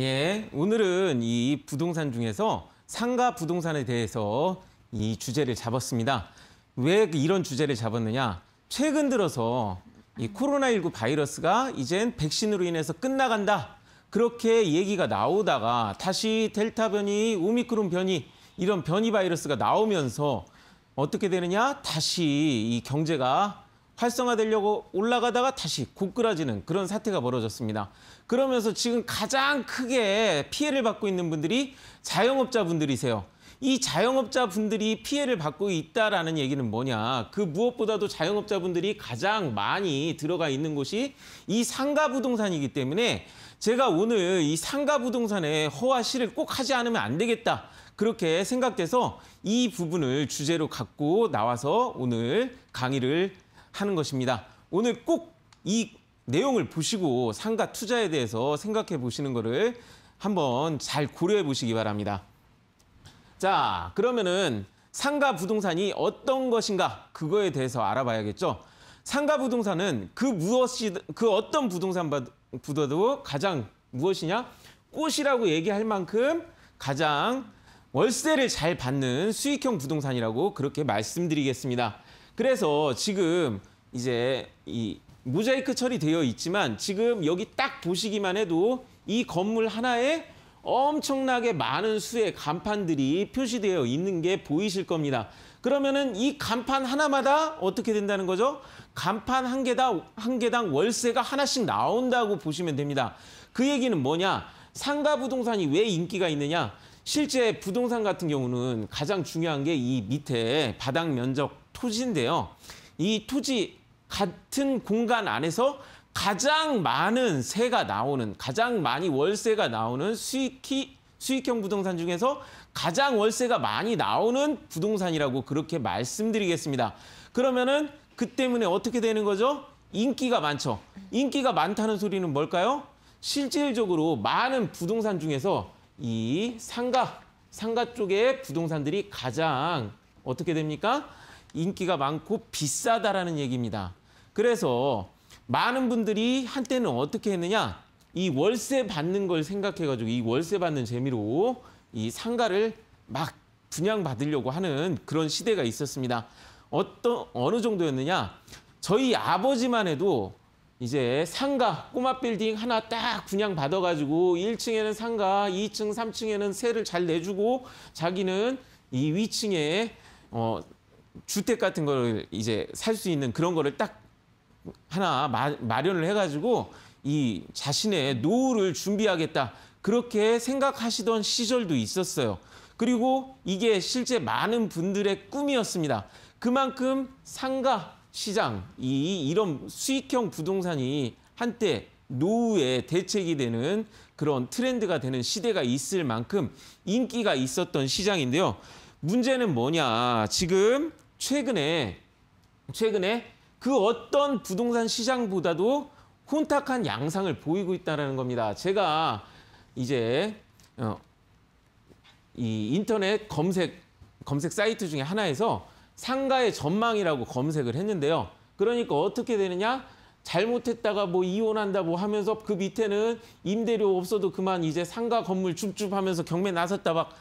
예, 오늘은 이 부동산 중에서 상가 부동산에 대해서 이 주제를 잡았습니다. 왜 이런 주제를 잡았느냐? 최근 들어서 이 코로나19 바이러스가 이젠 백신으로 인해서 끝나간다. 그렇게 얘기가 나오다가 다시 델타 변이, 오미크론 변이 이런 변이 바이러스가 나오면서 어떻게 되느냐? 다시 이 경제가 활성화되려고 올라가다가 다시 고꾸라지는 그런 사태가 벌어졌습니다. 그러면서 지금 가장 크게 피해를 받고 있는 분들이 자영업자분들이세요. 이 자영업자분들이 피해를 받고 있다라는 얘기는 뭐냐. 그 무엇보다도 자영업자분들이 가장 많이 들어가 있는 곳이 이 상가 부동산이기 때문에 제가 오늘 이 상가 부동산에 허와 실를꼭 하지 않으면 안 되겠다. 그렇게 생각돼서 이 부분을 주제로 갖고 나와서 오늘 강의를 하는 것입니다. 오늘 꼭 이 내용을 보시고 상가 투자에 대해서 생각해 보시는 거를 한번 잘 고려해 보시기 바랍니다. 자, 그러면은 상가 부동산이 어떤 것인가 그거에 대해서 알아봐야겠죠. 상가 부동산은 그 무엇이 그 어떤 부동산보다도 가장 무엇이냐 꽃이라고 얘기할 만큼 가장 월세를 잘 받는 수익형 부동산이라고 그렇게 말씀드리겠습니다. 그래서 지금 이제 이 모자이크 처리되어 있지만 지금 여기 딱 보시기만 해도 이 건물 하나에 엄청나게 많은 수의 간판들이 표시되어 있는 게 보이실 겁니다. 그러면은 이 간판 하나마다 어떻게 된다는 거죠? 간판 한 개당, 한 개당 월세가 하나씩 나온다고 보시면 됩니다. 그 얘기는 뭐냐? 상가 부동산이 왜 인기가 있느냐? 실제 부동산 같은 경우는 가장 중요한 게 이 밑에 바닥 면적 토지인데요. 이 토지 같은 공간 안에서 가장 많은 세가 나오는, 가장 많이 월세가 나오는 수익이, 수익형 부동산 중에서 가장 월세가 많이 나오는 부동산이라고 그렇게 말씀드리겠습니다. 그러면은 그 때문에 어떻게 되는 거죠? 인기가 많죠. 인기가 많다는 소리는 뭘까요? 실질적으로 많은 부동산 중에서 이 상가, 상가 쪽의 부동산들이 가장 어떻게 됩니까? 인기가 많고 비싸다라는 얘기입니다. 그래서 많은 분들이 한때는 어떻게 했느냐 이 월세 받는 걸 생각해가지고 이 월세 받는 재미로 이 상가를 막 분양받으려고 하는 그런 시대가 있었습니다. 어떤 어느 정도였느냐 저희 아버지만 해도 이제 상가 꼬마 빌딩 하나 딱 분양 받아가지고 1층에는 상가, 2층, 3층에는 세를 잘 내주고 자기는 이 위층에 어, 주택 같은 거를 이제 살 수 있는 그런 거를 딱 하나 마, 마련을 해가지고 이 자신의 노후를 준비하겠다 그렇게 생각하시던 시절도 있었어요. 그리고 이게 실제 많은 분들의 꿈이었습니다. 그만큼 상가 시장 이 이런 수익형 부동산이 한때 노후에 대책이 되는 그런 트렌드가 되는 시대가 있을 만큼 인기가 있었던 시장인데요. 문제는 뭐냐? 지금 최근에 최근에 그 어떤 부동산 시장보다도 혼탁한 양상을 보이고 있다는 겁니다. 제가 이제 어, 이 인터넷 검색 검색 사이트 중에 하나에서 상가의 전망이라고 검색을 했는데요. 그러니까 어떻게 되느냐? 잘못했다가 뭐 이혼한다 뭐 하면서 그 밑에는 임대료 없어도 그만 이제 상가 건물 줍줍 하면서 경매 나섰다 막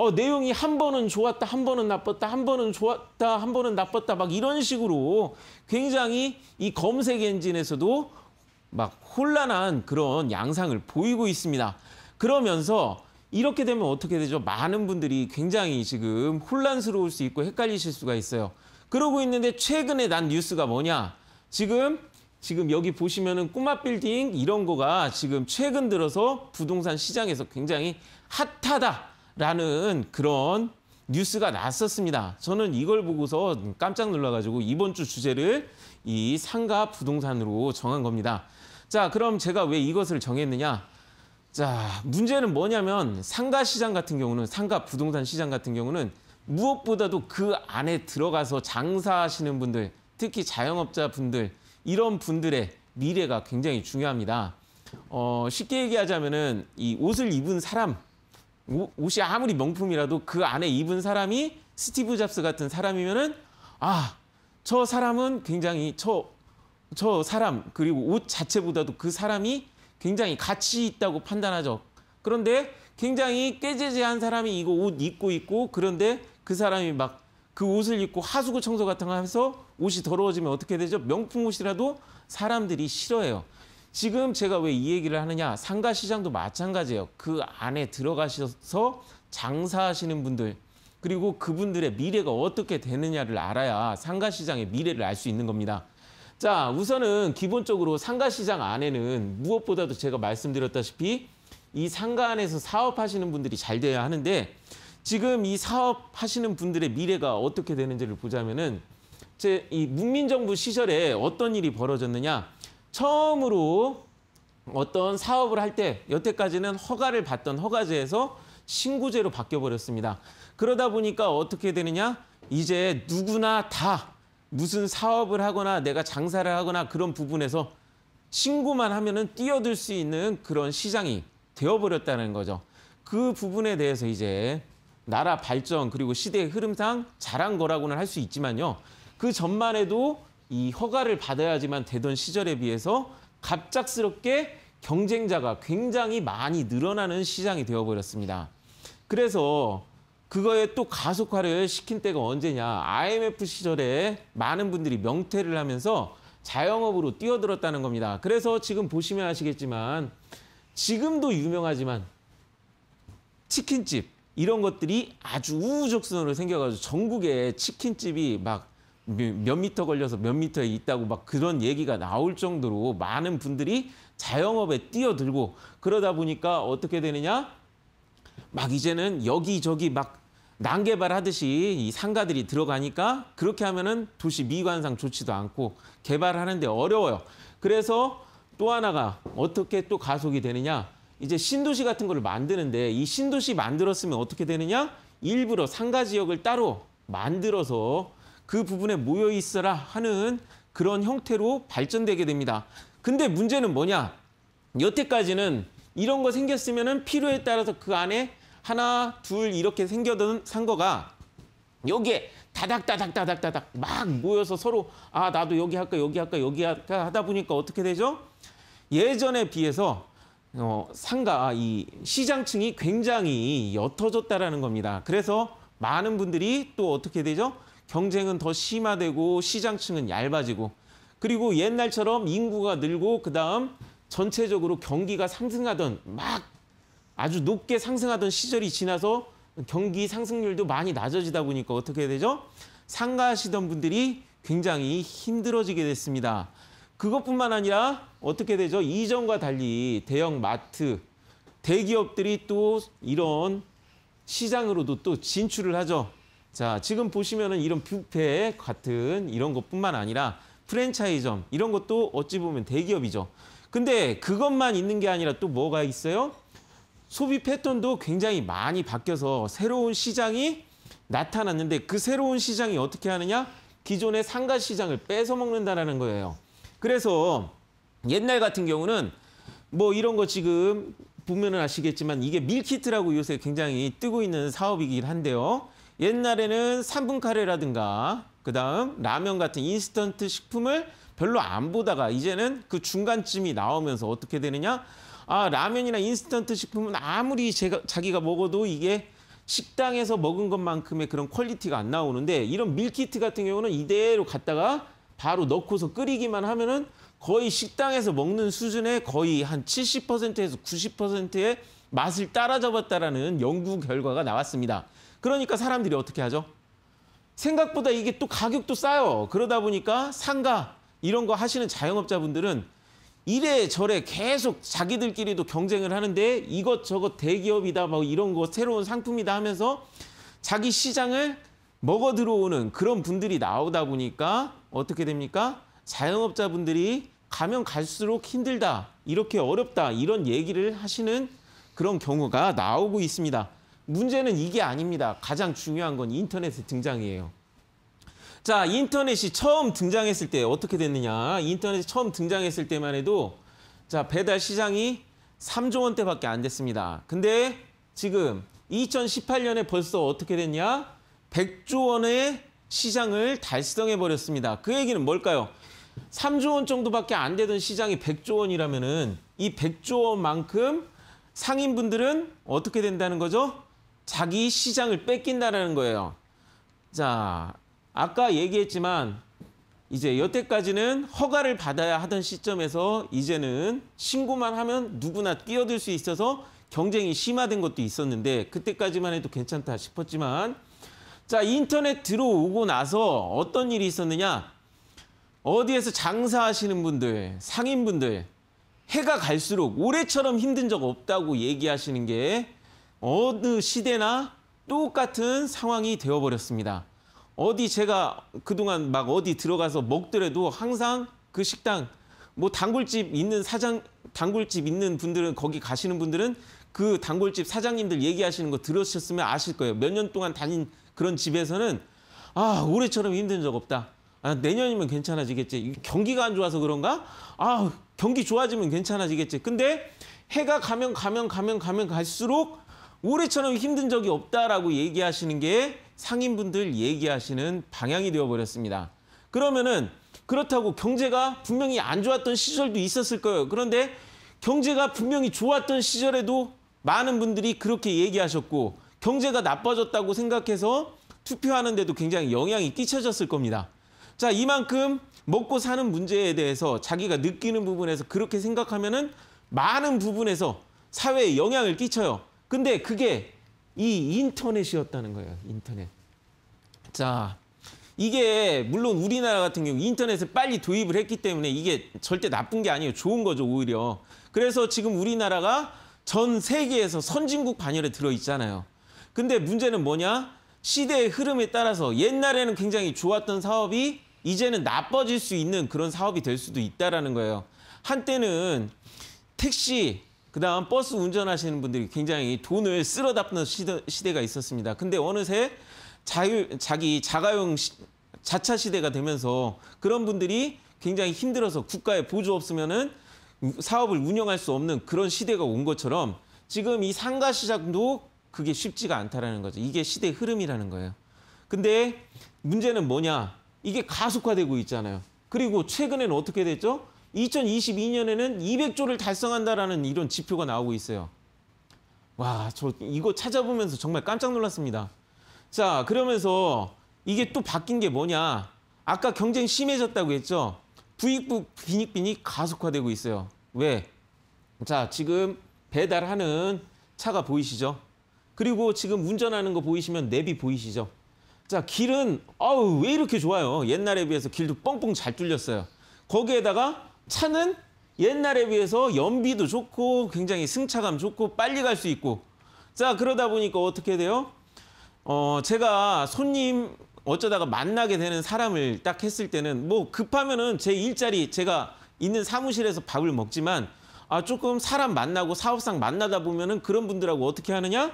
어, 내용이 한 번은 좋았다, 한 번은 나빴다, 한 번은 좋았다, 한 번은 나빴다 막 이런 식으로 굉장히 이 검색 엔진에서도 막 혼란한 그런 양상을 보이고 있습니다. 그러면서 이렇게 되면 어떻게 되죠? 많은 분들이 굉장히 지금 혼란스러울 수 있고 헷갈리실 수가 있어요. 그러고 있는데 최근에 난 뉴스가 뭐냐? 지금 지금 여기 보시면은 꼬마 빌딩 이런 거가 지금 최근 들어서 부동산 시장에서 굉장히 핫하다. 라는 그런 뉴스가 났었습니다. 저는 이걸 보고서 깜짝 놀라가지고 이번 주 주제를 이 상가 부동산으로 정한 겁니다. 자, 그럼 제가 왜 이것을 정했느냐? 자, 문제는 뭐냐면 상가 시장 같은 경우는 상가 부동산 시장 같은 경우는 무엇보다도 그 안에 들어가서 장사하시는 분들, 특히 자영업자 분들 이런 분들의 미래가 굉장히 중요합니다. 어, 쉽게 얘기하자면은 이 옷을 입은 사람 옷이 아무리 명품이라도 그 안에 입은 사람이 스티브 잡스 같은 사람이면은 아, 저 사람은 굉장히 저, 저 사람 그리고 옷 자체보다도 그 사람이 굉장히 가치 있다고 판단하죠. 그런데 굉장히 깨지재한 사람이 이거 옷 입고 있고 그런데 그 사람이 막 그 옷을 입고 하수구 청소 같은 거 하면서 옷이 더러워지면 어떻게 되죠? 명품 옷이라도 사람들이 싫어해요. 지금 제가 왜 이 얘기를 하느냐 상가 시장도 마찬가지예요. 그 안에 들어가셔서 장사하시는 분들 그리고 그분들의 미래가 어떻게 되느냐를 알아야 상가 시장의 미래를 알 수 있는 겁니다. 자, 우선은 기본적으로 상가 시장 안에는 무엇보다도 제가 말씀드렸다시피 이 상가 안에서 사업하시는 분들이 잘 돼야 하는데 지금 이 사업하시는 분들의 미래가 어떻게 되는지를 보자면은 제 이 문민정부 시절에 어떤 일이 벌어졌느냐 처음으로 어떤 사업을 할 때 여태까지는 허가를 받던 허가제에서 신고제로 바뀌어버렸습니다. 그러다 보니까 어떻게 되느냐? 이제 누구나 다 무슨 사업을 하거나 내가 장사를 하거나 그런 부분에서 신고만 하면은 뛰어들 수 있는 그런 시장이 되어버렸다는 거죠. 그 부분에 대해서 이제 나라 발전 그리고 시대의 흐름상 잘한 거라고는 할 수 있지만요. 그 전만 해도 이 허가를 받아야지만 되던 시절에 비해서 갑작스럽게 경쟁자가 굉장히 많이 늘어나는 시장이 되어버렸습니다. 그래서 그거에 또 가속화를 시킨 때가 언제냐. IMF 시절에 많은 분들이 명퇴를 하면서 자영업으로 뛰어들었다는 겁니다. 그래서 지금 보시면 아시겠지만 지금도 유명하지만 치킨집 이런 것들이 아주 우후죽순으로 생겨가지고 전국에 치킨집이 막몇 미터 걸려서 몇 미터에 있다고 막 그런 얘기가 나올 정도로 많은 분들이 자영업에 뛰어들고 그러다 보니까 어떻게 되느냐? 막 이제는 여기저기 막 난개발하듯이 이 상가들이 들어가니까 그렇게 하면은 도시 미관상 좋지도 않고 개발하는데 어려워요. 그래서 또 하나가 어떻게 또 가속이 되느냐? 이제 신도시 같은 걸 만드는데 이 신도시 만들었으면 어떻게 되느냐? 일부러 상가 지역을 따로 만들어서 그 부분에 모여 있어라 하는 그런 형태로 발전되게 됩니다. 근데 문제는 뭐냐? 여태까지는 이런 거 생겼으면 필요에 따라서 그 안에 하나, 둘 이렇게 생겨든 상거가 여기에 다닥다닥다닥다닥 막 모여서 서로 아 나도 여기 할까 여기 할까 여기 할까 하다 보니까 어떻게 되죠? 예전에 비해서 어, 상가 아, 이 시장층이 굉장히 옅어졌다라는 겁니다. 그래서 많은 분들이 또 어떻게 되죠? 경쟁은 더 심화되고 시장층은 얇아지고 그리고 옛날처럼 인구가 늘고 그다음 전체적으로 경기가 상승하던 막 아주 높게 상승하던 시절이 지나서 경기 상승률도 많이 낮아지다 보니까 어떻게 되죠? 상가하시던 분들이 굉장히 힘들어지게 됐습니다. 그것뿐만 아니라 어떻게 되죠? 이전과 달리 대형 마트, 대기업들이 또 이런 시장으로도 또 진출을 하죠. 자, 지금 보시면은 이런 뷔페 같은 이런 것뿐만 아니라 프랜차이점 이런 것도 어찌 보면 대기업이죠. 근데 그것만 있는 게 아니라 또 뭐가 있어요? 소비 패턴도 굉장히 많이 바뀌어서 새로운 시장이 나타났는데 그 새로운 시장이 어떻게 하느냐? 기존의 상가 시장을 뺏어 먹는다라는 거예요. 그래서 옛날 같은 경우는 뭐 이런 거 지금 보면은 아시겠지만 이게 밀키트라고 요새 굉장히 뜨고 있는 사업이긴 한데요. 옛날에는 삼분 카레라든가 그다음 라면 같은 인스턴트 식품을 별로 안 보다가 이제는 그 중간쯤이 나오면서 어떻게 되느냐? 아, 라면이나 인스턴트 식품은 아무리 제가, 자기가 먹어도 이게 식당에서 먹은 것만큼의 그런 퀄리티가 안 나오는데 이런 밀키트 같은 경우는 이대로 갔다가 바로 넣고서 끓이기만 하면은 거의 식당에서 먹는 수준의 거의 한 70%에서 90%의 맛을 따라잡았다라는 연구 결과가 나왔습니다. 그러니까 사람들이 어떻게 하죠? 생각보다 이게 또 가격도 싸요. 그러다 보니까 상가 이런 거 하시는 자영업자분들은 이래 저래 계속 자기들끼리도 경쟁을 하는데 이것저것 대기업이다 뭐 이런 거 새로운 상품이다 하면서 자기 시장을 먹어 들어오는 그런 분들이 나오다 보니까 어떻게 됩니까? 자영업자분들이 가면 갈수록 힘들다, 이렇게 어렵다 이런 얘기를 하시는 그런 경우가 나오고 있습니다. 문제는 이게 아닙니다. 가장 중요한 건 인터넷의 등장이에요. 자, 인터넷이 처음 등장했을 때 어떻게 됐느냐. 인터넷이 처음 등장했을 때만 해도 자 배달 시장이 3조 원대밖에 안 됐습니다. 근데 지금 2018년에 벌써 어떻게 됐냐? 100조 원의 시장을 달성해버렸습니다. 그 얘기는 뭘까요? 3조 원 정도밖에 안 되던 시장이 100조 원이라면 은이 100조 원만큼 상인분들은 어떻게 된다는 거죠? 자기 시장을 뺏긴다라는 거예요. 자, 아까 얘기했지만 이제 여태까지는 허가를 받아야 하던 시점에서 이제는 신고만 하면 누구나 뛰어들 수 있어서 경쟁이 심화된 것도 있었는데 그때까지만 해도 괜찮다 싶었지만 자 인터넷 들어오고 나서 어떤 일이 있었느냐 어디에서 장사하시는 분들 상인분들 해가 갈수록 올해처럼 힘든 적 없다고 얘기하시는 게 어느 시대나 똑같은 상황이 되어버렸습니다. 어디 제가 그동안 막 어디 들어가서 먹더라도 항상 그 식당 뭐 단골집 있는 사장 단골집 있는 분들은 거기 가시는 분들은 그 단골집 사장님들 얘기하시는 거 들으셨으면 아실 거예요. 몇 년 동안 다닌 그런 집에서는 아 올해처럼 힘든 적 없다. 아, 내년이면 괜찮아지겠지. 경기가 안 좋아서 그런가? 아 경기 좋아지면 괜찮아지겠지. 근데 해가 가면 가면 가면 가면 갈수록 올해처럼 힘든 적이 없다라고 얘기하시는 게 상인분들 얘기하시는 방향이 되어버렸습니다. 그러면은 그렇다고 경제가 분명히 안 좋았던 시절도 있었을 거예요. 그런데 경제가 분명히 좋았던 시절에도 많은 분들이 그렇게 얘기하셨고 경제가 나빠졌다고 생각해서 투표하는데도 굉장히 영향이 끼쳐졌을 겁니다. 자, 이만큼 먹고 사는 문제에 대해서 자기가 느끼는 부분에서 그렇게 생각하면은 많은 부분에서 사회에 영향을 끼쳐요. 근데 그게 이 인터넷이었다는 거예요. 인터넷. 자, 이게 물론 우리나라 같은 경우 인터넷을 빨리 도입을 했기 때문에 이게 절대 나쁜 게 아니에요. 좋은 거죠, 오히려. 그래서 지금 우리나라가 전 세계에서 선진국 반열에 들어있잖아요. 근데 문제는 뭐냐? 시대의 흐름에 따라서 옛날에는 굉장히 좋았던 사업이 이제는 나빠질 수 있는 그런 사업이 될 수도 있다라는 거예요. 한때는 택시, 그다음 버스 운전하시는 분들이 굉장히 돈을 쓸어 담는 시대, 가 있었습니다. 근데 어느새 자유, 자기 자가용 시, 자차 시대가 되면서 그런 분들이 굉장히 힘들어서 국가의 보조 없으면은 사업을 운영할 수 없는 그런 시대가 온 것처럼 지금 이 상가 시작도 그게 쉽지가 않다라는 거죠. 이게 시대 흐름이라는 거예요. 근데 문제는 뭐냐? 이게 가속화되고 있잖아요. 그리고 최근에는 어떻게 됐죠? 2022년에는 200조를 달성한다라는 이런 지표가 나오고 있어요. 와, 저 이거 찾아보면서 정말 깜짝 놀랐습니다. 자, 그러면서 이게 또 바뀐 게 뭐냐? 아까 경쟁 심해졌다고 했죠? 부익부 비닉비닉 가속화되고 있어요. 왜? 자, 지금 배달하는 차가 보이시죠? 그리고 지금 운전하는 거 보이시면 내비 보이시죠? 자, 길은 어우, 왜 이렇게 좋아요? 옛날에 비해서 길도 뻥뻥 잘 뚫렸어요. 거기에다가 차는 옛날에 비해서 연비도 좋고 굉장히 승차감 좋고 빨리 갈 수 있고 자 그러다 보니까 어떻게 돼요? 어 제가 손님 어쩌다가 만나게 되는 사람을 딱 했을 때는 뭐 급하면은 제 일자리 제가 있는 사무실에서 밥을 먹지만 아 조금 사람 만나고 사업상 만나다 보면은 그런 분들하고 어떻게 하느냐?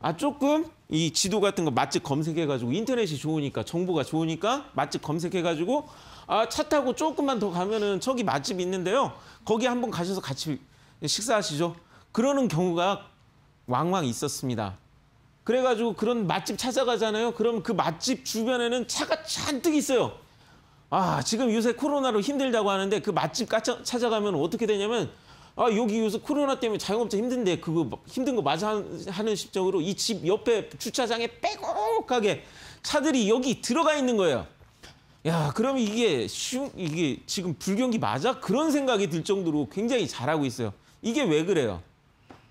아 조금 이 지도 같은 거 맛집 검색해 가지고 인터넷이 좋으니까 정보가 좋으니까 맛집 검색해 가지고 아, 차 타고 조금만 더 가면은 저기 맛집 있는데요. 거기 한번 가셔서 같이 식사하시죠. 그러는 경우가 왕왕 있었습니다. 그래가지고 그런 맛집 찾아가잖아요. 그럼 그 맛집 주변에는 차가 잔뜩 있어요. 아 지금 요새 코로나로 힘들다고 하는데 그 맛집 찾아가면 어떻게 되냐면 아 여기 요새 코로나 때문에 자영업자 힘든데 그거 뭐, 힘든 거 맞아 하는 심정으로 이 집 옆에 주차장에 빼곡하게 차들이 여기 들어가 있는 거예요. 야, 그럼 이게 쉬 이게 지금 불경기 맞아? 그런 생각이 들 정도로 굉장히 잘하고 있어요. 이게 왜 그래요?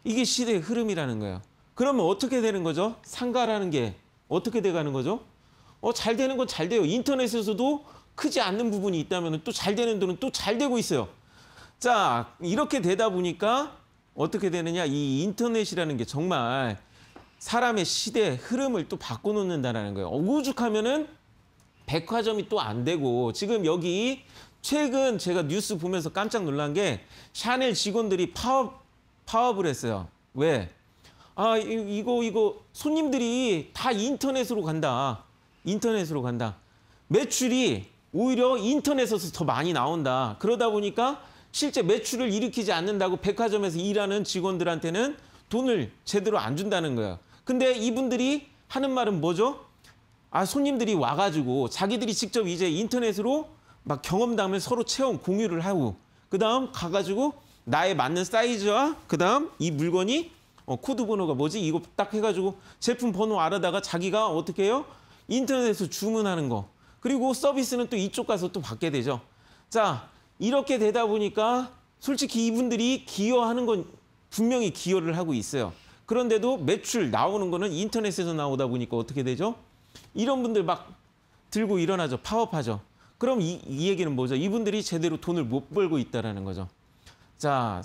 이게 시대의 흐름이라는 거예요. 그러면 어떻게 되는 거죠? 상가라는 게 어떻게 돼가는 거죠? 어, 잘 되는 건 잘 돼요. 인터넷에서도 크지 않는 부분이 있다면 또 잘 되는 돈은 또 잘 되고 있어요. 자, 이렇게 되다 보니까 어떻게 되느냐? 이 인터넷이라는 게 정말 사람의 시대 흐름을 또 바꿔놓는다라는 거예요. 오구죽하면은 백화점이 또 안 되고 지금 여기 최근 제가 뉴스 보면서 깜짝 놀란 게 샤넬 직원들이 파업 파업을 했어요. 왜? 아 이거 이거 손님들이 다 인터넷으로 간다. 인터넷으로 간다. 매출이 오히려 인터넷에서 더 많이 나온다. 그러다 보니까 실제 매출을 일으키지 않는다고 백화점에서 일하는 직원들한테는 돈을 제대로 안 준다는 거예요. 근데 이분들이 하는 말은 뭐죠? 아 손님들이 와가지고 자기들이 직접 이제 인터넷으로 막 경험담을 서로 체험 공유를 하고 그 다음 가가지고 나에 맞는 사이즈와 그 다음 이 물건이 어, 코드 번호가 뭐지 이거 딱 해가지고 제품 번호 알아다가 자기가 어떻게 해요 인터넷에서 주문하는 거 그리고 서비스는 또 이쪽 가서 또 받게 되죠 자 이렇게 되다 보니까 솔직히 이분들이 기여하는 건 분명히 기여를 하고 있어요 그런데도 매출 나오는 거는 인터넷에서 나오다 보니까 어떻게 되죠 이런 분들 막 들고 일어나죠. 파업하죠. 그럼 이, 이 얘기는 뭐죠? 이분들이 제대로 돈을 못 벌고 있다는 거죠. 자,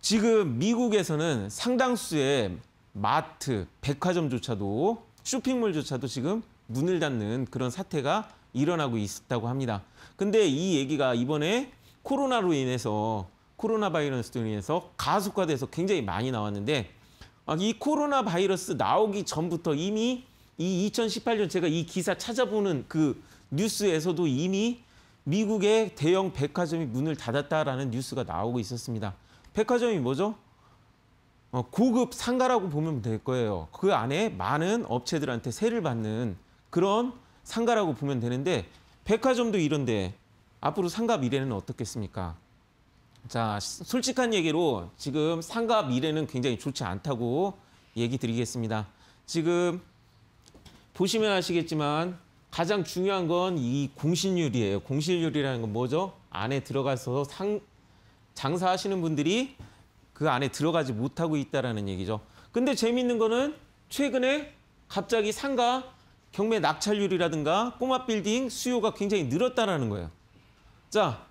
지금 미국에서는 상당수의 마트, 백화점조차도 쇼핑몰조차도 지금 문을 닫는 그런 사태가 일어나고 있다고 합니다. 근데 이 얘기가 이번에 코로나로 인해서 코로나 바이러스로 인해서 가속화돼서 굉장히 많이 나왔는데 아, 이 코로나 바이러스 나오기 전부터 이미 이 2018년 제가 이 기사 찾아보는 그 뉴스에서도 이미 미국의 대형 백화점이 문을 닫았다라는 뉴스가 나오고 있었습니다. 백화점이 뭐죠? 어, 고급 상가라고 보면 될 거예요. 그 안에 많은 업체들한테 세를 받는 그런 상가라고 보면 되는데 백화점도 이런데 앞으로 상가 미래는 어떻겠습니까? 자, 솔직한 얘기로 지금 상가 미래는 굉장히 좋지 않다고 얘기 드리겠습니다. 지금 보시면 아시겠지만 가장 중요한 건 이 공신율이에요. 공신율이라는 건 뭐죠? 안에 들어가서 상, 장사하시는 분들이 그 안에 들어가지 못하고 있다는 라 얘기죠. 근데 재미있는 거는 최근에 갑자기 상가 경매 낙찰률이라든가 꼬마 빌딩 수요가 굉장히 늘었다라는 거예요. 자,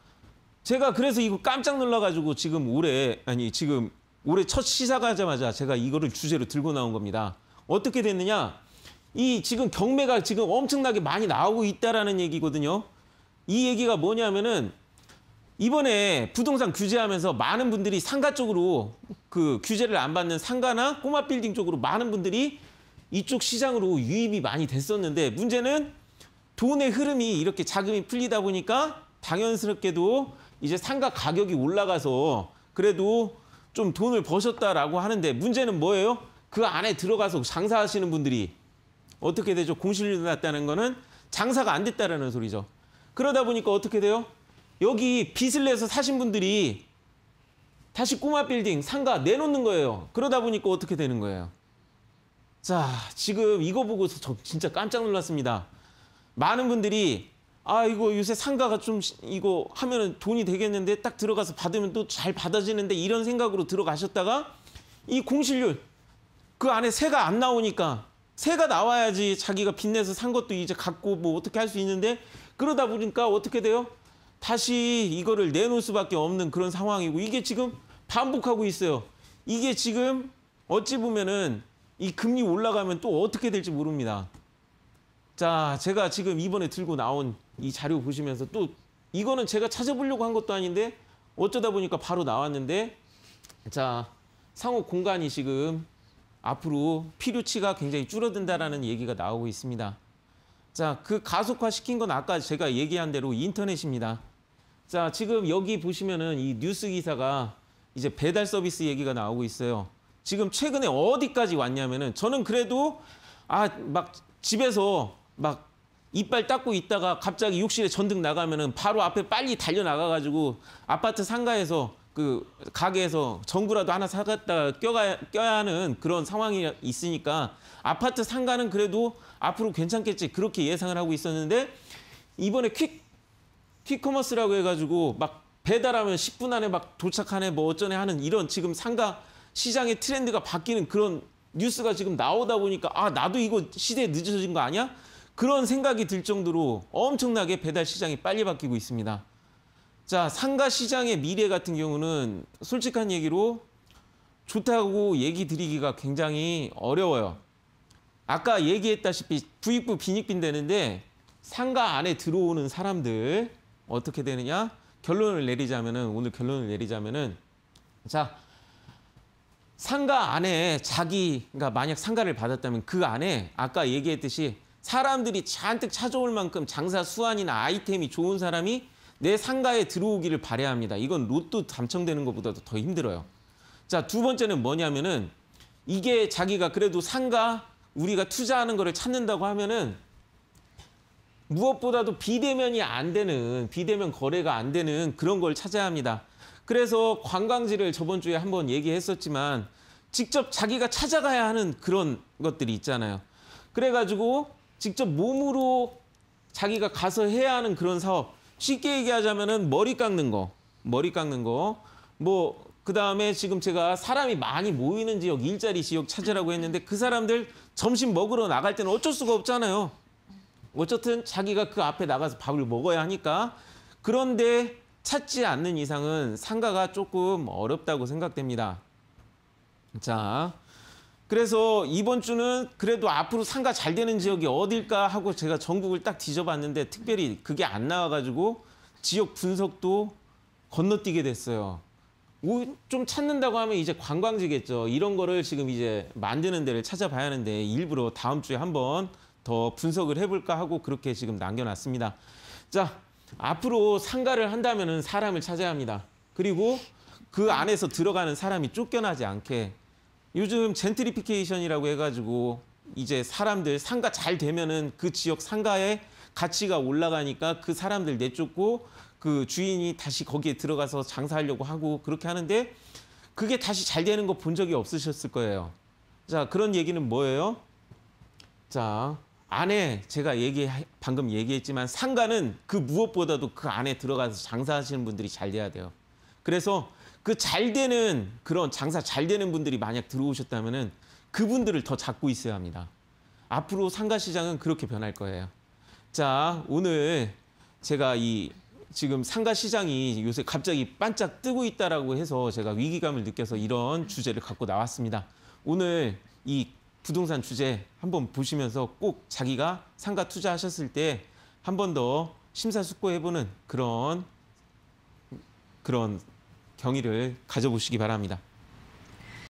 제가 그래서 이거 깜짝 놀라가지고 지금 올해, 아니 지금 올해 첫 시사가자마자 제가 이거를 주제로 들고 나온 겁니다. 어떻게 됐느냐? 이 지금 경매가 지금 엄청나게 많이 나오고 있다라는 얘기거든요. 이 얘기가 뭐냐면은 이번에 부동산 규제하면서 많은 분들이 상가 쪽으로 그 규제를 안 받는 상가나 꼬마 빌딩 쪽으로 많은 분들이 이쪽 시장으로 유입이 많이 됐었는데 문제는 돈의 흐름이 이렇게 자금이 풀리다 보니까 당연스럽게도 이제 상가 가격이 올라가서 그래도 좀 돈을 버셨다라고 하는데 문제는 뭐예요? 그 안에 들어가서 장사하시는 분들이 어떻게 되죠? 공실률이 낮다는 거는 장사가 안 됐다라는 소리죠. 그러다 보니까 어떻게 돼요? 여기 빚을 내서 사신 분들이 다시 꼬마 빌딩, 상가 내놓는 거예요. 그러다 보니까 어떻게 되는 거예요? 자, 지금 이거 보고서 저 진짜 깜짝 놀랐습니다. 많은 분들이 아 이거 요새 상가가 좀 이거 하면은 돈이 되겠는데 딱 들어가서 받으면 또 잘 받아지는데 이런 생각으로 들어가셨다가 이 공실률 그 안에 새가안 나오니까 새가 나와야지 자기가 빚내서 산 것도 이제 갖고 뭐 어떻게 할 수 있는데 그러다 보니까 어떻게 돼요? 다시 이거를 내놓을 수밖에 없는 그런 상황이고 이게 지금 반복하고 있어요. 이게 지금 어찌 보면은 이 금리 올라가면 또 어떻게 될지 모릅니다. 자, 제가 지금 이번에 들고 나온 이 자료 보시면서 또 이거는 제가 찾아보려고 한 것도 아닌데 어쩌다 보니까 바로 나왔는데 자, 상호 공간이 지금 앞으로 필요치가 굉장히 줄어든다라는 얘기가 나오고 있습니다. 자, 그 가속화시킨 건 아까 제가 얘기한 대로 인터넷입니다. 자, 지금 여기 보시면은 이 뉴스 기사가 이제 배달 서비스 얘기가 나오고 있어요. 지금 최근에 어디까지 왔냐면은 저는 그래도 아, 막 집에서 막 이빨 닦고 있다가 갑자기 욕실에 전등 나가면은 바로 앞에 빨리 달려 나가 가지고 아파트 상가에서 그 가게에서 전구라도 하나 사갔다 껴가, 껴야 하는 그런 상황이 있으니까 아파트 상가는 그래도 앞으로 괜찮겠지 그렇게 예상을 하고 있었는데 이번에 퀵 퀵커머스라고 해가지고 막 배달하면 10분 안에 막 도착하네 뭐 어쩌네 하는 이런 지금 상가 시장의 트렌드가 바뀌는 그런 뉴스가 지금 나오다 보니까 아 나도 이거 시대에 늦어진 거 아니야? 그런 생각이 들 정도로 엄청나게 배달 시장이 빨리 바뀌고 있습니다. 자, 상가 시장의 미래 같은 경우는 솔직한 얘기로 좋다고 얘기 드리기가 굉장히 어려워요. 아까 얘기했다시피 부익부 빈익빈 되는데 상가 안에 들어오는 사람들 어떻게 되느냐? 결론을 내리자면은 오늘 결론을 내리자면은 자 상가 안에 자기가 만약 상가를 받았다면 그 안에 아까 얘기했듯이 사람들이 잔뜩 찾아올 만큼 장사 수완이나 아이템이 좋은 사람이 내 상가에 들어오기를 바래야 합니다. 이건 로또 당첨되는 것보다도 더 힘들어요. 자, 두 번째는 뭐냐면은 이게 자기가 그래도 상가 우리가 투자하는 거를 찾는다고 하면은 무엇보다도 비대면이 안 되는 비대면 거래가 안 되는 그런 걸 찾아야 합니다. 그래서 관광지를 저번 주에 한번 얘기했었지만 직접 자기가 찾아가야 하는 그런 것들이 있잖아요. 그래가지고 직접 몸으로 자기가 가서 해야 하는 그런 사업 쉽게 얘기하자면은 머리 깎는 거, 머리 깎는 거, 뭐 그다음에 지금 제가 사람이 많이 모이는 지역, 일자리 지역 찾으라고 했는데 그 사람들 점심 먹으러 나갈 때는 어쩔 수가 없잖아요. 어쨌든 자기가 그 앞에 나가서 밥을 먹어야 하니까 그런데 찾지 않는 이상은 상가가 조금 어렵다고 생각됩니다. 자, 그래서 이번 주는 그래도 앞으로 상가 잘 되는 지역이 어딜까 하고 제가 전국을 딱 뒤져봤는데 특별히 그게 안 나와가지고 지역 분석도 건너뛰게 됐어요. 좀 찾는다고 하면 이제 관광지겠죠. 이런 거를 지금 이제 만드는 데를 찾아봐야 하는데 일부러 다음 주에 한 번 더 분석을 해볼까 하고 그렇게 지금 남겨놨습니다. 자, 앞으로 상가를 한다면 사람을 찾아야 합니다. 그리고 그 안에서 들어가는 사람이 쫓겨나지 않게 요즘 젠트리피케이션이라고 해가지고 이제 사람들 상가 잘 되면은 그 지역 상가의 가치가 올라가니까 그 사람들 내쫓고 그 주인이 다시 거기에 들어가서 장사하려고 하고 그렇게 하는데 그게 다시 잘 되는 거 본 적이 없으셨을 거예요. 자, 그런 얘기는 뭐예요? 자, 안에 제가 얘기 방금 얘기했지만 상가는 그 무엇보다도 그 안에 들어가서 장사하시는 분들이 잘 돼야 돼요. 그래서 그잘 되는 그런 장사 잘 되는 분들이 만약 들어오셨다면은 그분들을 더 잡고 있어야 합니다. 앞으로 상가 시장은 그렇게 변할 거예요. 자, 오늘 제가 이 지금 상가 시장이 요새 갑자기 반짝 뜨고 있다라고 해서 제가 위기감을 느껴서 이런 주제를 갖고 나왔습니다. 오늘 이 부동산 주제 한번 보시면서 꼭 자기가 상가 투자하셨을 때 한 번 더 심사숙고해보는 그런 그런 경의를 가져보시기 바랍니다.